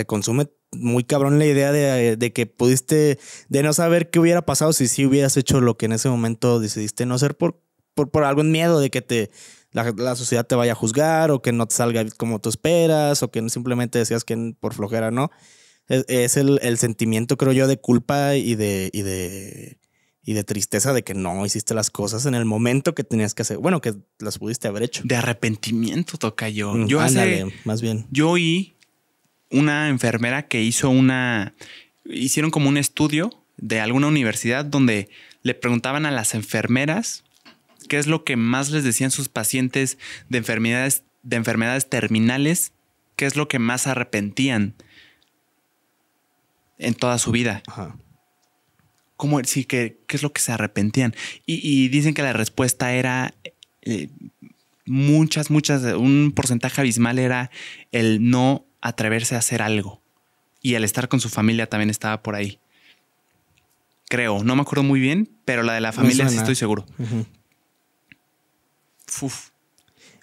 te consume muy cabrón la idea de, de, que pudiste, de no saber qué hubiera pasado si sí hubieras hecho lo que en ese momento decidiste no hacer. por, por, por algún miedo de que te la, la, sociedad te vaya a juzgar o que no te salga como tú esperas o que simplemente decías que por flojera, ¿no? Es, el, sentimiento, creo yo, de culpa y de, y de, y de tristeza de que no hiciste las cosas en el momento que tenías que hacer. Bueno, que las pudiste haber hecho. De arrepentimiento toca yo. Mm, yo más bien. Yo oí una enfermera que hizo una, hicieron como un estudio de alguna universidad donde le preguntaban a las enfermeras qué es lo que más les decían sus pacientes de enfermedades, de enfermedades terminales, qué es lo que más arrepentían en toda su vida. qué, qué es lo que se arrepentían? Y, dicen que la respuesta era eh, muchas, muchas, un porcentaje abismal era el no atreverse a hacer algo. Y al estar con su familia también estaba por ahí. Creo, no me acuerdo muy bien, pero la de la familia sí estoy seguro.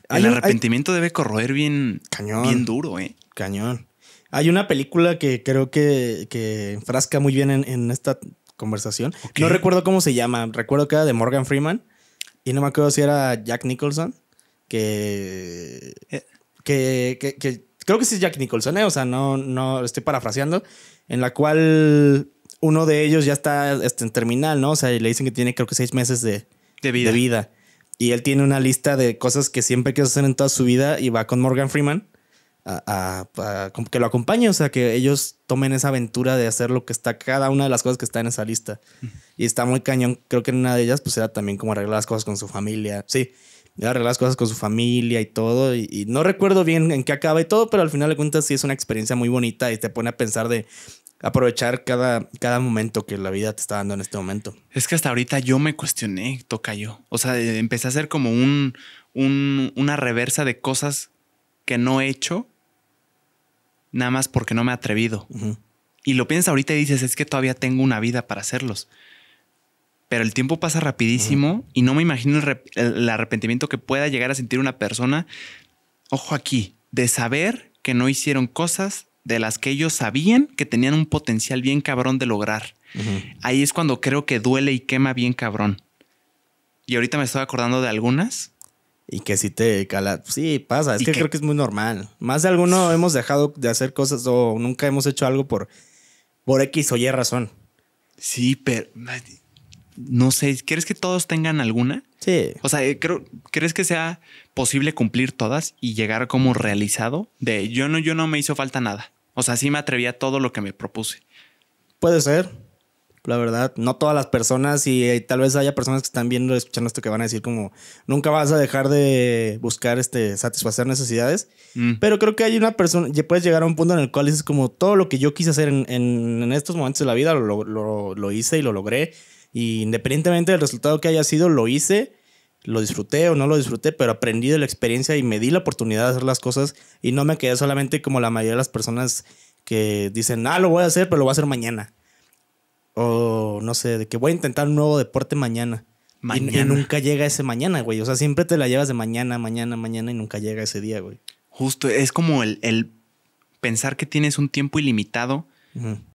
El arrepentimiento debe corroer bien, cañón, bien duro, ¿eh? Cañón. Hay una película que creo que, que enfrasca muy bien en, esta conversación. No recuerdo cómo se llama. Recuerdo que era de Morgan Freeman. Y no me acuerdo si era Jack Nicholson. Que, eh. que, que, creo que sí es Jack Nicholson, ¿eh? o sea, no, no estoy parafraseando, en la cual uno de ellos ya está este, en terminal, ¿no? O sea, le dicen que tiene creo que seis meses de, de, vida. Y él tiene una lista de cosas que siempre quiso hacer en toda su vida y va con Morgan Freeman a, que lo acompañe, o sea, que ellos tomen esa aventura de hacer lo que está, cada una de las cosas que está en esa lista. Y está muy cañón, creo que en una de ellas pues era también como arreglar las cosas con su familia, sí ya arreglar las cosas con su familia y todo. Y, no recuerdo bien en qué acaba y todo, pero al final de cuentas sí es una experiencia muy bonita y te pone a pensar de aprovechar cada, cada momento que la vida te está dando en este momento. Es que hasta ahorita yo me cuestioné, toca yo. O sea, eh, empecé a hacer como un, una reversa de cosas que no he hecho, nada más porque no me he atrevido. Y lo piensas ahorita y dices, es que todavía tengo una vida para hacerlos pero el tiempo pasa rapidísimo y no me imagino el, arrepentimiento que pueda llegar a sentir una persona, ojo aquí, de saber que no hicieron cosas de las que ellos sabían que tenían un potencial bien cabrón de lograr. Ahí es cuando creo que duele y quema bien cabrón. Y ahorita me estoy acordando de algunas. Y que si te cala. Sí, pasa. Es que, creo que es muy normal. Más de alguno hemos dejado de hacer cosas o nunca hemos hecho algo por, por X o Y razón. Sí, pero no sé, ¿quieres que todos tengan alguna? Sí. O sea, eh, creo, ¿crees que sea posible cumplir todas y llegar como realizado de yo no, yo no me hizo falta nada? O sea, sí me atreví a todo lo que me propuse. Puede ser. La verdad, no todas las personas y, eh, tal vez haya personas que están viendo, escuchando esto que van a decir como, nunca vas a dejar de buscar, este, satisfacer necesidades. Mm. Pero creo que hay una persona, ya puedes llegar a un punto en el cual dices como, todo lo que yo quise hacer en, estos momentos de la vida lo, lo hice y lo logré y independientemente del resultado que haya sido, lo hice, lo disfruté o no lo disfruté, pero aprendí de la experiencia y me di la oportunidad de hacer las cosas y no me quedé solamente como la mayoría de las personas que dicen, ah, lo voy a hacer, pero lo voy a hacer mañana. O no sé, de que voy a intentar un nuevo deporte mañana. mañana. Y, nunca llega ese mañana, güey. O sea, siempre te la llevas de mañana, mañana, mañana y nunca llega ese día, güey. Justo, es como el, pensar que tienes un tiempo ilimitado